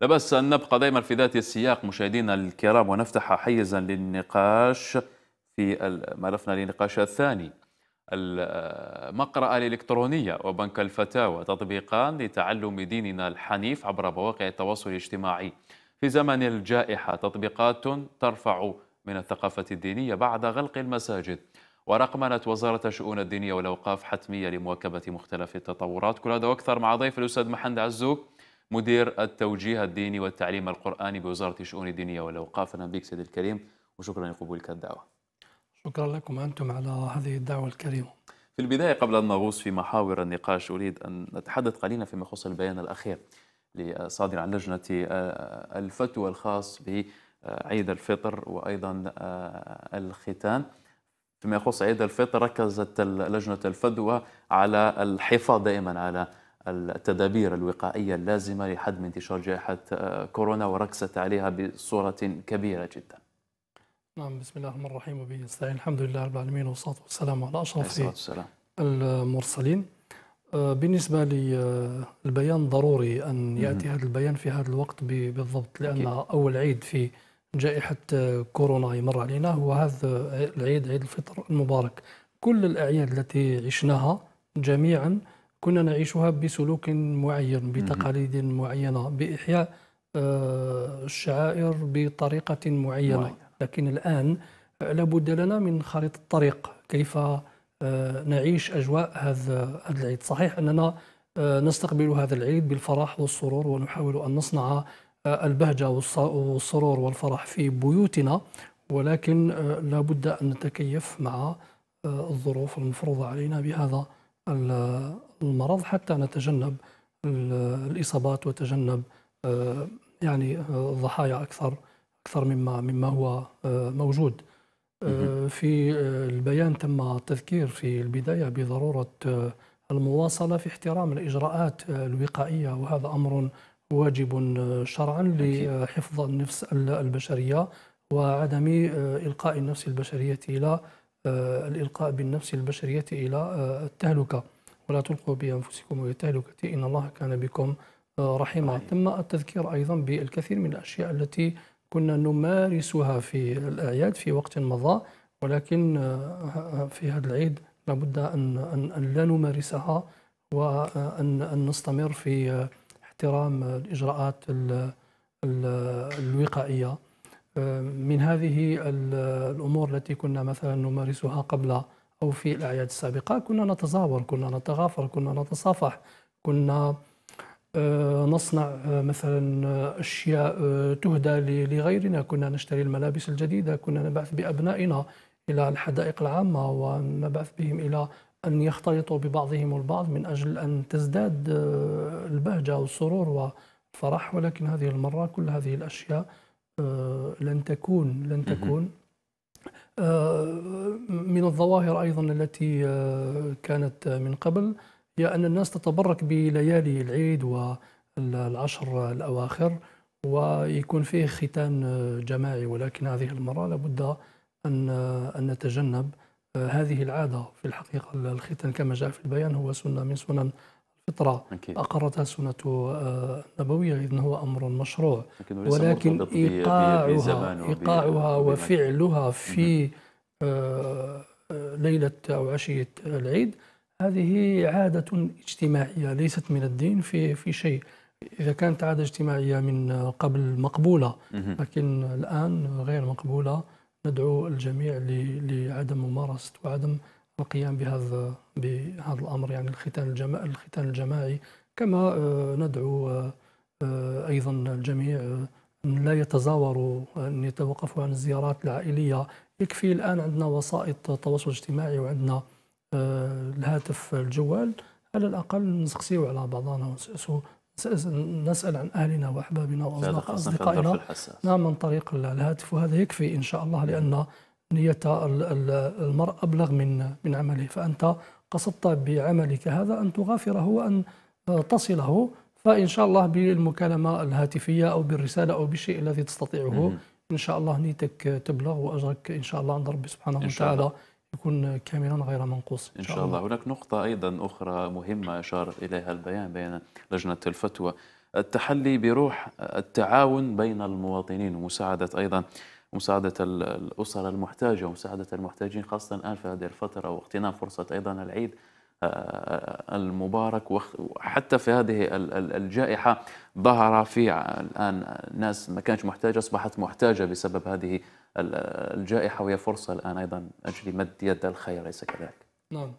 لا بأس أن نبقى دائما في ذات السياق مشاهدينا الكرام ونفتح حيزا للنقاش في ملفنا للنقاش الثاني المقرأة الإلكترونية وبنك الفتاوى تطبيقان لتعلم ديننا الحنيف عبر مواقع التواصل الاجتماعي في زمن الجائحة تطبيقات ترفع من الثقافة الدينية بعد غلق المساجد ورقمنت وزارة الشؤون الدينية والأوقاف حتمية لمواكبة مختلف التطورات كل هذا وأكثر مع ضيف الأستاذ محمد عزوك مدير التوجيه الديني والتعليم القرآني بوزارة الشؤون الدينية والأوقاف أهلا بك سيد الكريم وشكرا لقبولك الدعوة شكرا لكم أنتم على هذه الدعوة الكريمة في البداية قبل أن نغوص في محاور النقاش أريد أن نتحدث قليلا فيما يخص البيان الأخير صادر عن لجنة آه، الفتوى الخاص بعيد الفطر وأيضا آه، الختان فيما يخص عيد الفطر ركزت لجنة الفتوى على الحفاظ دائما على التدابير الوقائية اللازمة لحد من انتشار جائحة آه، كورونا وركزت عليها بصورة كبيرة جدا نعم بسم الله الرحمن الرحيم وبه نستعين الحمد لله رب العالمين والصلاة والسلام على أشرف المرسلين آه، بالنسبة للبيان آه، ضروري أن يأتي هذا البيان في هذا الوقت بالضبط لأن أول عيد في جائحة كورونا يمر علينا هو هذا العيد عيد الفطر المبارك كل الأعياد التي عشناها جميعا كنا نعيشها بسلوك معين بتقاليد معينه باحياء الشعائر آه، بطريقه معينه لكن الان لابد لنا من خريطه الطريق كيف آه، نعيش اجواء هذا العيد صحيح اننا آه، نستقبل هذا العيد بالفرح والسرور ونحاول ان نصنع البهجه والسرور والفرح في بيوتنا ولكن لابد ان نتكيف مع الظروف المفروضه علينا بهذا المرض حتى نتجنب الاصابات وتجنب آه، يعني آه، ضحايا اكثر اكثر مما مما هو آه، موجود في البيان تم التذكير في البدايه بضروره المواصله في احترام الاجراءات الوقائيه وهذا امر واجب شرعا لحفظ النفس البشريه وعدم القاء النفس البشريه الى آه، الإلقاء بالنفس البشرية إلى آه، التهلكة ولا تلقوا بأنفسكم إلى التهلكة إن الله كان بكم آه، رحيما تم التذكير أيضا بالكثير من الأشياء التي كنا نمارسها في الأعياد في وقت مضى ولكن في هذا العيد لابد أن, أن, أن لا نمارسها وأن أن نستمر في احترام الإجراءات الوقائية آه، من هذه الأمور التي كنا مثلا نمارسها قبل أو في الأعياد السابقة كنا نتزاور كنا نتغافر كنا نتصافح كنا آه، نصنع آه، مثلا أشياء تهدى لغيرنا كنا نشتري الملابس الجديدة كنا نبعث بأبنائنا إلى الحدائق العامة ونبعث بهم إلى أن يختلطوا ببعضهم البعض من أجل أن تزداد البهجة والسرور والفرح ولكن هذه المرة كل هذه الأشياء آه، لن تكون لن تكون آه، من الظواهر ايضا التي آه، كانت من قبل هي ان الناس تتبرك بليالي العيد والعشر الاواخر ويكون فيه ختان جماعي ولكن هذه المره لابد ان ان نتجنب هذه العاده في الحقيقه الختان كما جاء في البيان هو سنه من سنن الفطرة أكيد. أقرتها السنة آه، النبوية إذن هو أمر مشروع ولكن إيقاعها, إيقاعها وفعلها في آه، آه، ليلة أو عشية العيد هذه عادة اجتماعية ليست من الدين في في شيء إذا كانت عادة اجتماعية من قبل مقبولة لكن الآن غير مقبولة ندعو الجميع لعدم ممارسة وعدم القيام بهذا بهذا الامر يعني الختان الجماعي الختان الجماعي كما آه، ندعو آه، آه، ايضا الجميع ان لا يتزاوروا ان يتوقفوا عن الزيارات العائليه يكفي الان عندنا وسائط التواصل الاجتماعي وعندنا الهاتف الجوال على الاقل نسقسيو على بعضنا ونسأسوا نسال عن اهلنا واحبابنا واصدقائنا نعم من طريق الهاتف وهذا يكفي ان شاء الله لان نية المرء أبلغ من من عمله فأنت قصدت بعملك هذا أن تغافره وأن تصله فإن شاء الله بالمكالمة الهاتفية أو بالرسالة أو بالشيء الذي تستطيعه إن شاء الله نيتك تبلغ وأجرك إن شاء الله عند ربي سبحانه وتعالى يكون كاملا غير منقوص إن, إن شاء الله. الله هناك نقطة أيضا أخرى مهمة أشار إليها البيان بين لجنة الفتوى التحلي بروح التعاون بين المواطنين ومساعدة أيضا مساعدة الأسر المحتاجة ومساعدة المحتاجين خاصة الآن في هذه الفترة واغتنام فرصة أيضا العيد آه، آه، المبارك وحتى في هذه الجائحة ظهر في الآن ناس ما كانت محتاجة أصبحت محتاجة بسبب هذه الجائحة وهي فرصة الآن أيضا أجل مد يد الخير أليس كذلك؟ نعم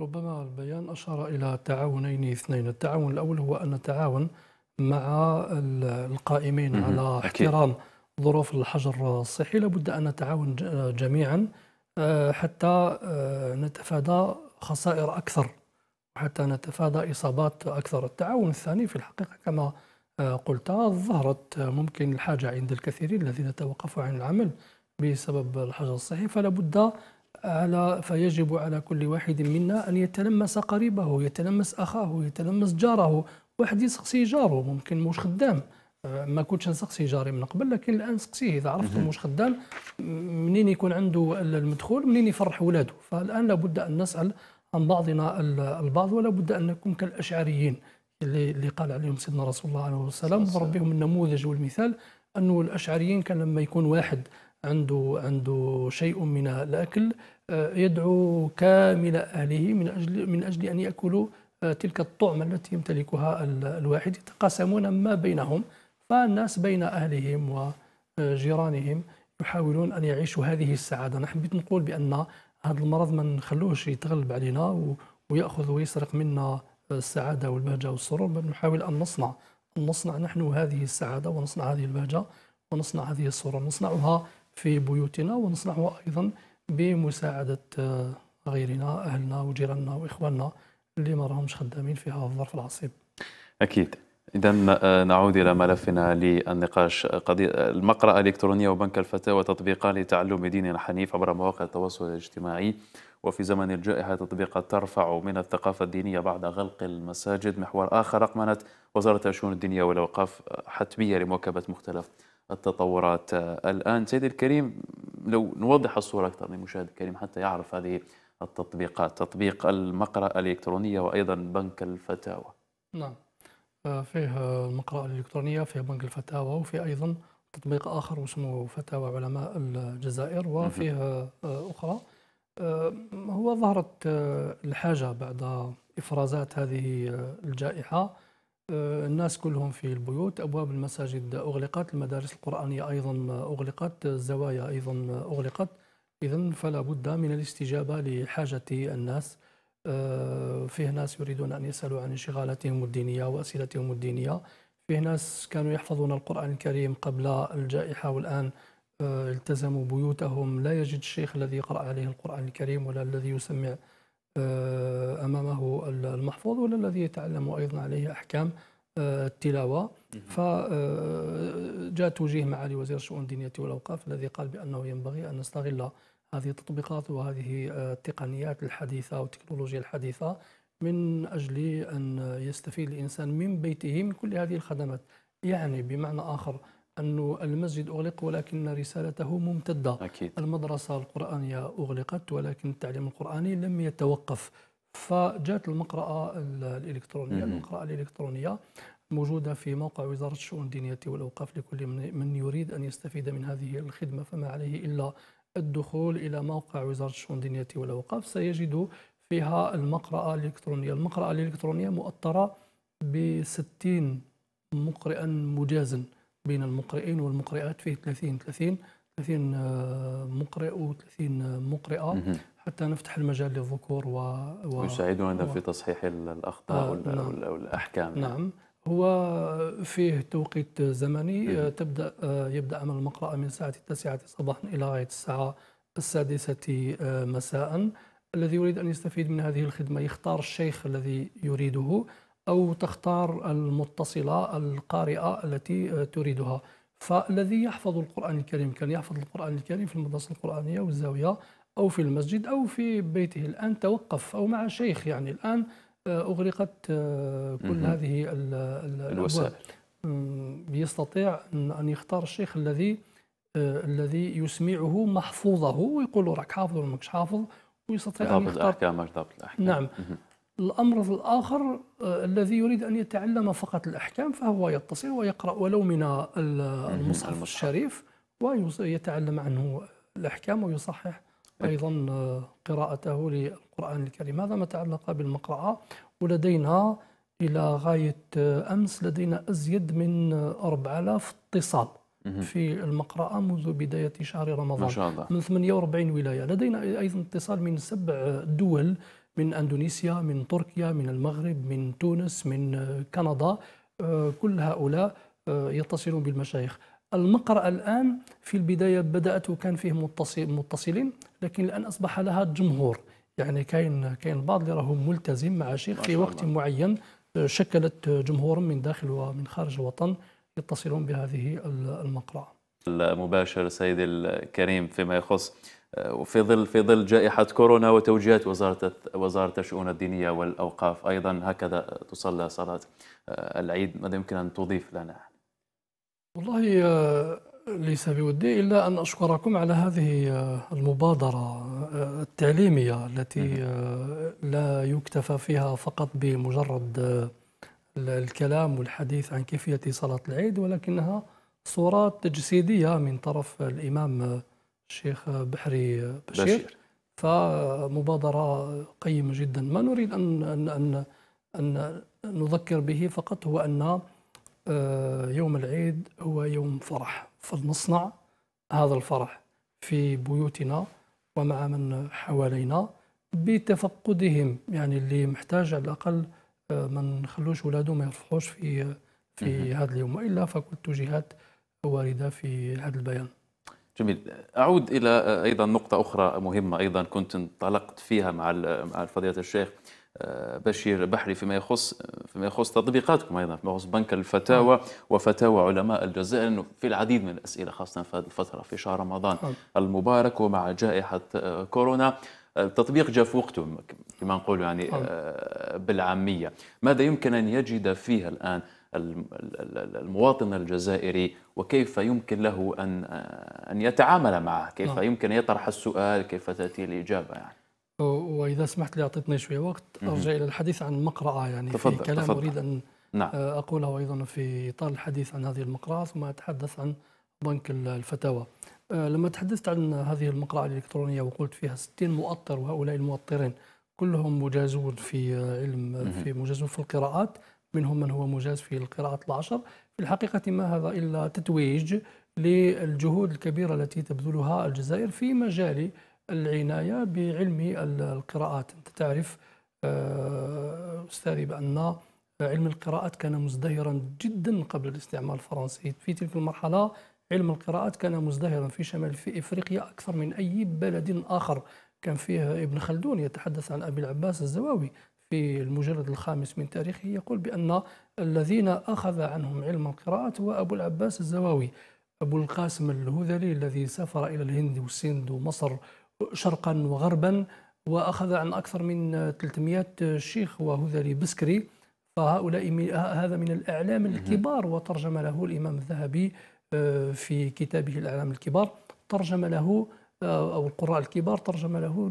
ربما البيان أشار إلى تعاونين اثنين التعاون الأول هو أن نتعاون مع القائمين على احترام أكيد. ظروف الحجر الصحي لابد أن نتعاون جميعا آه، حتى آه، نتفادى خسائر أكثر وحتى نتفادى إصابات أكثر التعاون الثاني في الحقيقة كما آه، قلت ظهرت ممكن الحاجة عند الكثيرين الذين توقفوا عن العمل بسبب الحجر الصحي فلا بد على فيجب على كل واحد منا أن يتلمس قريبه يتلمس أخاه يتلمس جاره واحد يسقسي جاره ممكن مش خدام آه، ما كنتش نسقسي جاري من قبل لكن الان سقسيه اذا عرفت واش خدام منين يكون عنده المدخول منين يفرح ولاده فالان لابد ان نسال عن بعضنا البعض ولا بد انكم كالاشعريين اللي, اللي قال عليهم سيدنا رسول الله عليه وسلم وربهم النموذج والمثال انه الاشعريين كان لما يكون واحد عنده عنده شيء من الاكل آه، يدعو كامل اهله من اجل من اجل ان ياكلوا آه، تلك الطعمه التي يمتلكها الواحد يتقاسمون ما بينهم فالناس بين أهلهم وجيرانهم يحاولون أن يعيشوا هذه السعادة أنا حبيت نقول بأن هذا المرض ما نخلوهش يتغلب علينا ويأخذ ويسرق منا السعادة والبهجة والسرور بل نحاول أن نصنع أن نصنع نحن هذه السعادة ونصنع هذه البهجة ونصنع هذه السرور نصنعها في بيوتنا ونصنعها أيضا بمساعدة غيرنا أهلنا وجيراننا وإخواننا اللي ما راهمش خدامين في هذا الظرف العصيب أكيد إذا آه، نعود إلى ملفنا للنقاش قضية المقرأة الإلكترونية وبنك الفتاوى تطبيقا لتعلم دين حنيف عبر مواقع التواصل الاجتماعي وفي زمن الجائحة تطبيقات ترفع من الثقافة الدينية بعد غلق المساجد محور آخر أقمنت وزارة الشؤون الدينية والأوقاف حتمية لمواكبة مختلف التطورات آه، الآن سيدي الكريم لو نوضح الصورة أكثر للمشاهد الكريم حتى يعرف هذه التطبيقات تطبيق المقرأة الإلكترونية وأيضا بنك الفتاوى نعم فيه المقرأة الإلكترونية فيه بنك الفتاوى وفيه أيضا تطبيق آخر اسمه فتاوى علماء الجزائر وفيه أخرى هو ظهرت الحاجة بعد إفرازات هذه الجائحة الناس كلهم في البيوت أبواب المساجد أغلقت المدارس القرآنية أيضا أغلقت الزوايا أيضا أغلقت إذا فلا بد من الاستجابة لحاجة الناس آه، فيه ناس يريدون أن يسألوا عن انشغالاتهم الدينية وأسئلتهم الدينية فيه ناس كانوا يحفظون القرآن الكريم قبل الجائحة والآن آه، التزموا بيوتهم لا يجد الشيخ الذي يقرأ عليه القرآن الكريم ولا الذي يسمع آه، أمامه المحفوظ ولا الذي يتعلم أيضا عليه أحكام التلاوة فجاء توجيه معالي وزير الشؤون الدينية والأوقاف الذي قال بأنه ينبغي أن نستغل هذه التطبيقات وهذه آه، التقنيات الحديثة والتكنولوجيا الحديثة من أجل أن يستفيد الإنسان من بيته من كل هذه الخدمات يعني بمعنى آخر أن المسجد أغلق ولكن رسالته ممتدة أكيد. المدرسة القرآنية أغلقت ولكن التعليم القرآني لم يتوقف فجاءت المقرأة الإلكترونية مم. المقرأة الإلكترونية موجودة في موقع وزارة الشؤون الدينية والأوقاف لكل من يريد أن يستفيد من هذه الخدمة فما عليه إلا الدخول إلى موقع وزارة الشؤون الدينية والأوقاف سيجد فيها المقرأة الإلكترونية المقرأة الإلكترونية مؤطرة ب 60 مقرئا مجازا بين المقرئين والمقرئات فيه 30 30 30 مقرئ و30 آه، مقرئة حتى نفتح المجال للذكور و, و... ويساعدون هذا و... في تصحيح الأخطاء آه وال... نعم. والأحكام نعم هو فيه توقيت زمني تبدا يبدا عمل المقرأة من الساعة التاسعة صباحا إلى غاية الساعة السادسة مساء الذي يريد أن يستفيد من هذه الخدمة يختار الشيخ الذي يريده أو تختار المتصلة القارئة التي تريدها فالذي يحفظ القرآن الكريم كان يحفظ القرآن الكريم في المدرسة القرآنية والزاوية أو في المسجد أو في بيته الآن توقف أو مع شيخ يعني الآن آه، أغلقت آه، كل هذه الوسائل يستطيع أن يختار الشيخ الذي آه، الذي يسمعه محفوظه ويقول له راك حافظ ولا ماكش حافظ ويستطيع أن يختار الأحكام ضابط الأحكام نعم الأمر الآخر الذي يريد أن يتعلم فقط الأحكام فهو يتصل ويقرأ ولو من المصحف الشريف ويتعلم عنه الأحكام ويصحح أيضا آه، قراءته للقرآن الكريم هذا ما تعلق بالمقرأة ولدينا إلى غاية آه، أمس لدينا أزيد من 4000 آه، اتصال في المقرأة منذ بداية شهر رمضان ما شاء الله. من 48 ولاية لدينا أيضا اتصال من سبع دول من أندونيسيا من تركيا من المغرب من تونس من كندا كل هؤلاء يتصلون بالمشايخ المقرأة الآن في البداية بدأت وكان فيه متصلين لكن الآن أصبح لها جمهور يعني كاين كاين البعض اللي راهو ملتزم مع شيخ في وقت الله. معين آه، شكلت جمهور من داخل ومن خارج الوطن يتصلون بهذه المقرأة المباشر سيدي الكريم فيما يخص آه، وفي ظل في ظل جائحة كورونا وتوجيهات وزارة وزارة الشؤون الدينية والأوقاف أيضا هكذا تصلى صلاة آه، العيد ماذا يمكن أن تضيف لنا والله آه، ليس بودي إلا أن أشكركم على هذه آه، المبادرة آه، التعليمية التي نعم. لا يكتفى فيها فقط بمجرد الكلام والحديث عن كيفية صلاة العيد ولكنها صورة تجسيدية من طرف الإمام الشيخ بحري بشير, بشير. فمبادرة قيمة جدا ما نريد أن, أن, أن, أن نذكر به فقط هو أن آه، يوم العيد هو يوم فرح فلنصنع هذا الفرح في بيوتنا ومع من حوالينا بتفقدهم يعني اللي محتاج على الاقل آه، ما نخلوش ولاده ما يرفحوش في في هذا اليوم والا فكل توجيهات وارده في هذا البيان. جميل اعود الى آه، ايضا نقطه اخرى مهمه ايضا كنت انطلقت فيها مع مع فضيله الشيخ آه، بشير بحري فيما يخص فيما يخص تطبيقاتكم ايضا فيما يخص بنك الفتاوى نعم. وفتاوى علماء الجزائر انه في العديد من الاسئله خاصه في هذه الفتره في شهر رمضان نعم. المبارك ومع جائحه آه، كورونا التطبيق آه، جافوقتم كما نقول يعني نعم. بالعاميه ماذا يمكن ان يجد فيها الان المواطن الجزائري وكيف يمكن له ان ان يتعامل معه كيف يمكن يطرح السؤال كيف تاتي الاجابه يعني واذا سمحت لي اعطيتني شويه وقت ارجع الى الحديث عن مقرأه يعني تفضل في كلام تفضل. اريد ان نعم. آه، اقوله ايضا في اطار الحديث عن هذه المقرعه ثم اتحدث عن بنك الفتاوى آه، لما تحدثت عن هذه المقرعه الالكترونيه وقلت فيها 60 مؤطر وهؤلاء المؤطرين كلهم مجازون في آه، علم في مجازون في القراءات منهم من هو مجاز في القراءات العشر في الحقيقة ما هذا إلا تتويج للجهود الكبيرة التي تبذلها الجزائر في مجال العناية بعلم القراءات أنت تعرف آه، أستاذي بأن آه، علم القراءات كان مزدهرا جدا قبل الاستعمار الفرنسي في تلك المرحلة علم القراءات كان مزدهرا في شمال في إفريقيا أكثر من أي بلد آخر كان فيه ابن خلدون يتحدث عن أبي العباس الزواوي في المجلد الخامس من تاريخه يقول بأن الذين أخذ عنهم علم القراءات هو أبو العباس الزواوي أبو القاسم الهذلي الذي سافر إلى الهند والسند ومصر شرقا وغربا واخذ عن اكثر من 300 شيخ وهذلي بسكري فهؤلاء من هذا من الاعلام الكبار وترجم له الامام الذهبي آه، في كتابه الاعلام الكبار ترجم له آه، او القراء الكبار ترجم له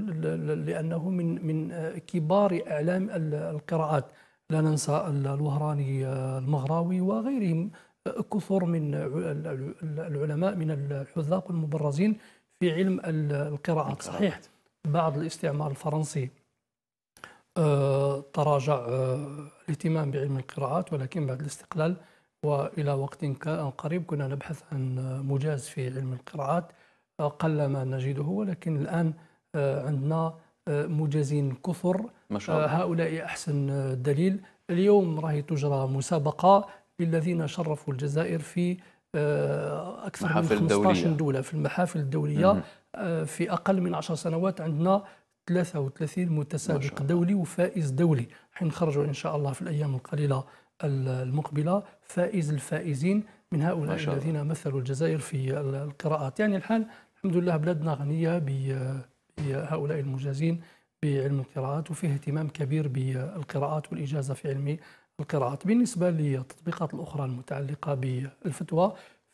لانه من من آه، كبار اعلام القراءات لا ننسى الوهراني المغراوي وغيرهم كثر من العلماء من الحذاق المبرزين في علم القراءات صحيح بعد الاستعمار الفرنسي آه، تراجع آه، الاهتمام بعلم القراءات ولكن بعد الاستقلال والى وقت قريب كنا نبحث عن مجاز في علم القراءات قل ما نجده ولكن الان آه، عندنا مجازين كثر ما شاء الله. هؤلاء احسن دليل اليوم راهي تجرى مسابقه للذين شرفوا الجزائر في آه، اكثر من 15 دوله في المحافل الدوليه مم. آه، في اقل من 10 سنوات عندنا 33 متسابق دولي وفائز دولي حنخرجوا ان شاء الله في الايام القليله المقبله فائز الفائزين من هؤلاء الذين مثلوا الجزائر في القراءات يعني الحال الحمد لله بلادنا غنيه بهؤلاء المجازين بعلم القراءات وفيه اهتمام كبير بالقراءات والاجازه في علم القراءات بالنسبة للتطبيقات الأخرى المتعلقة بالفتوى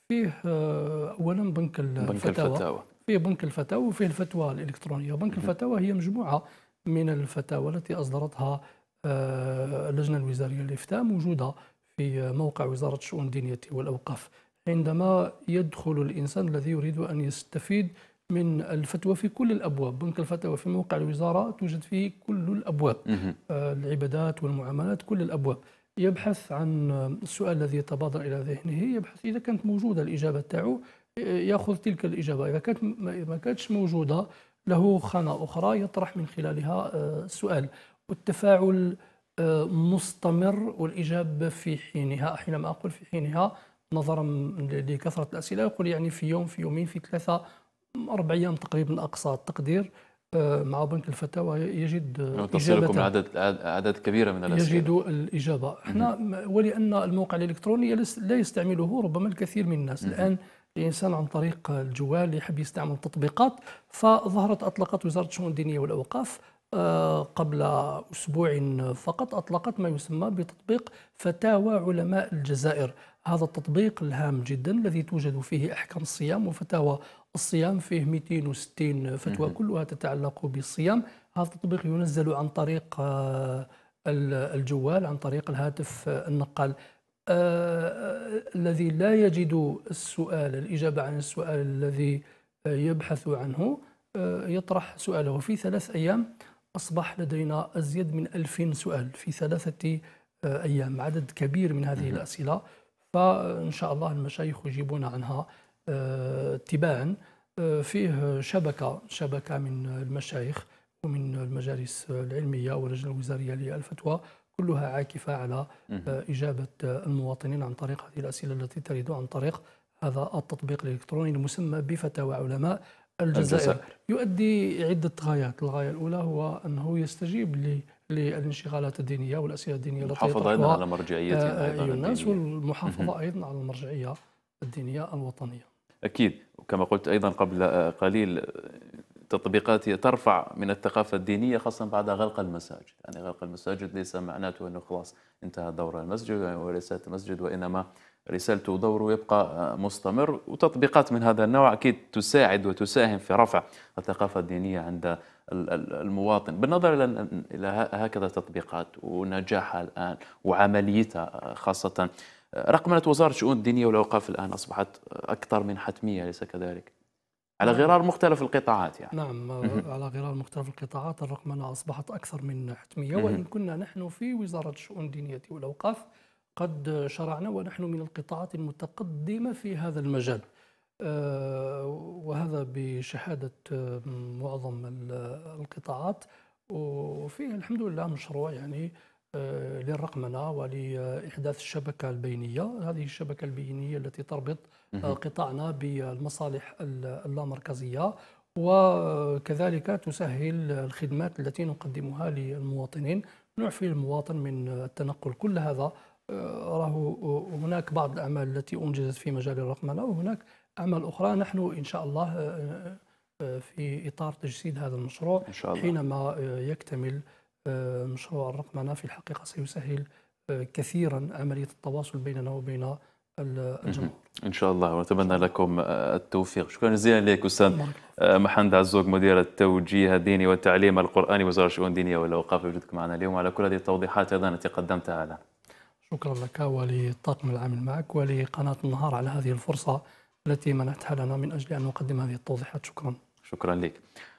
فيه آه، أولا بنك الفتاوى, بنك الفتاوى. فيه بنك الفتاوى وفيه الفتوى الإلكترونية بنك الفتاوى هي مجموعة من الفتاوى التي أصدرتها آه، اللجنة الوزارية للإفتاء موجودة في موقع وزارة الشؤون الدينية والأوقاف عندما يدخل الإنسان الذي يريد أن يستفيد من الفتوى في كل الابواب، بنك الفتوى في موقع الوزاره توجد فيه كل الابواب آه، العبادات والمعاملات كل الابواب. يبحث عن السؤال الذي يتبادر الى ذهنه، يبحث اذا كانت موجوده الاجابه تاعو آه، ياخذ تلك الاجابه، اذا كانت ما كانتش موجوده له خانه اخرى يطرح من خلالها السؤال، آه، والتفاعل مستمر والاجابه في حينها، حينما اقول في حينها نظرا لكثره الاسئله يقول يعني في يوم في يومين في ثلاثه أربع أيام تقريبا أقصى التقدير آه، مع بنك الفتاوى يجد نعم، إجابة عدد أعداد كبيرة من الأسئلة يجد الإجابة احنا ولأن الموقع الإلكتروني لا يستعمله ربما الكثير من الناس الآن الانسان عن طريق الجوال يحب يستعمل التطبيقات فظهرت اطلقت وزاره الشؤون الدينيه والاوقاف آه، قبل أسبوع فقط أطلقت ما يسمى بتطبيق فتاوى علماء الجزائر هذا التطبيق الهام جدا الذي توجد فيه أحكام الصيام وفتاوى الصيام فيه 260 فتوى كلها تتعلق بالصيام هذا التطبيق ينزل عن طريق آه، الجوال عن طريق الهاتف النقال آه، الذي لا يجد السؤال الإجابة عن السؤال الذي يبحث عنه يطرح سؤاله في ثلاث أيام أصبح لدينا أزيد من 2000 سؤال في ثلاثة آه، أيام عدد كبير من هذه الأسئلة فإن شاء الله المشايخ يجيبون عنها اتباعا آه، آه، فيه شبكة شبكة من المشايخ ومن المجالس العلمية واللجنة الوزارية للفتوى كلها عاكفة على إجابة المواطنين عن طريق هذه الأسئلة التي ترد عن طريق هذا التطبيق الإلكتروني المسمى بفتاوى علماء الجزائر, الجزائر. يؤدي عدة غايات الغاية الأولى هو أنه يستجيب للانشغالات الدينية والأسئلة الدينية التي المحافظة أيضا على مرجعية آه، أيضا آه، الناس والمحافظة أيضا على المرجعية الدينية الوطنية أكيد وكما قلت أيضا قبل آه، قليل تطبيقات ترفع من الثقافة الدينية خاصة بعد غلق المساجد يعني غلق المساجد ليس معناته أنه خلاص انتهى دور المسجد يعني وليس المسجد وإنما رسالته ودوره يبقى مستمر وتطبيقات من هذا النوع أكيد تساعد وتساهم في رفع الثقافة الدينية عند المواطن بالنظر إلى هكذا تطبيقات ونجاحها الآن وعمليتها خاصة رقمنة وزارة الشؤون الدينية والأوقاف الآن أصبحت أكثر من حتمية أليس كذلك؟ على نعم. غرار مختلف القطاعات يعني نعم على غرار مختلف القطاعات الرقمنة أصبحت أكثر من حتمية وإن كنا نحن في وزارة الشؤون الدينية والأوقاف قد شرعنا ونحن من القطاعات المتقدمة في هذا المجال آه، وهذا بشهادة آه، معظم القطاعات وفيه الحمد لله مشروع يعني آه، للرقمنة ولإحداث الشبكة البينية هذه الشبكة البينية التي تربط قطاعنا بالمصالح اللامركزية وكذلك تسهل الخدمات التي نقدمها للمواطنين نعفي المواطن من التنقل كل هذا آه، راه آه، هناك بعض الأعمال التي أنجزت في مجال الرقمنة وهناك أعمال أخرى نحن إن شاء الله آه، في إطار تجسيد هذا المشروع إن شاء الله. حينما يكتمل مشروع الرقمنة في الحقيقة سيسهل كثيرا عملية التواصل بيننا وبين الجمهور ان شاء الله ونتمنى لكم التوفيق شكرا جزيلا لك استاذ محمد عزوق مدير التوجيه الديني والتعليم القراني وزاره الشؤون الدينيه والاوقاف وجودك معنا اليوم على كل هذه التوضيحات ايضا التي قدمتها لنا شكرا لك ولطاقم العمل معك ولقناة النهار على هذه الفرصة التي منحتها لنا من أجل أن نقدم هذه التوضيحات شكرا شكرا لك